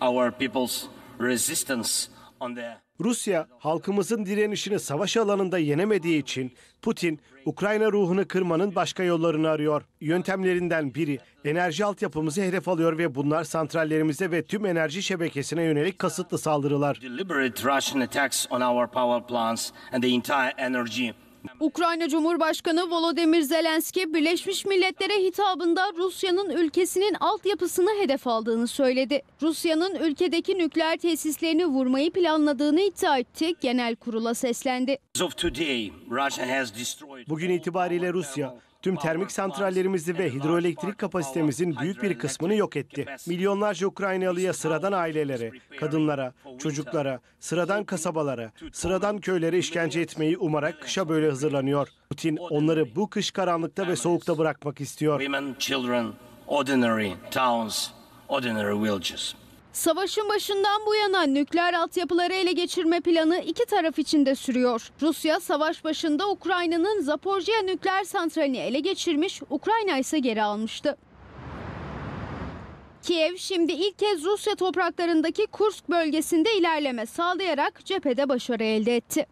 our people's resistance on the Rusya halkımızın direnişini savaş alanında yenemediği için Putin Ukrayna ruhunu kırmanın başka yollarını arıyor. Yöntemlerinden biri enerji altyapımızı hedef alıyor ve bunlar santrallerimize ve tüm enerji şebekesine yönelik kasıtlı saldırılar. Ukrayna Cumhurbaşkanı Volodymyr Zelenski, Birleşmiş Milletler'e hitabında Rusya'nın ülkesinin altyapısını hedef aldığını söyledi. Rusya'nın ülkedeki nükleer tesislerini vurmayı planladığını iddia etti, genel kurula seslendi. Bugün itibariyle Rusya Tüm termik santrallerimizi ve hidroelektrik kapasitemizin büyük bir kısmını yok etti. Milyonlarca Ukraynalıya sıradan ailelere, kadınlara, çocuklara, sıradan kasabalara, sıradan köylere işkence etmeyi umarak kışa böyle hazırlanıyor. Putin onları bu kış karanlıkta ve soğukta bırakmak istiyor. ordinary towns, ordinary villages. Savaşın başından bu yana nükleer altyapıları ele geçirme planı iki taraf için de sürüyor. Rusya savaş başında Ukrayna'nın Zaporjya nükleer santralini ele geçirmiş, Ukrayna ise geri almıştı. Kiev şimdi ilk kez Rusya topraklarındaki Kursk bölgesinde ilerleme sağlayarak cephede başarı elde etti.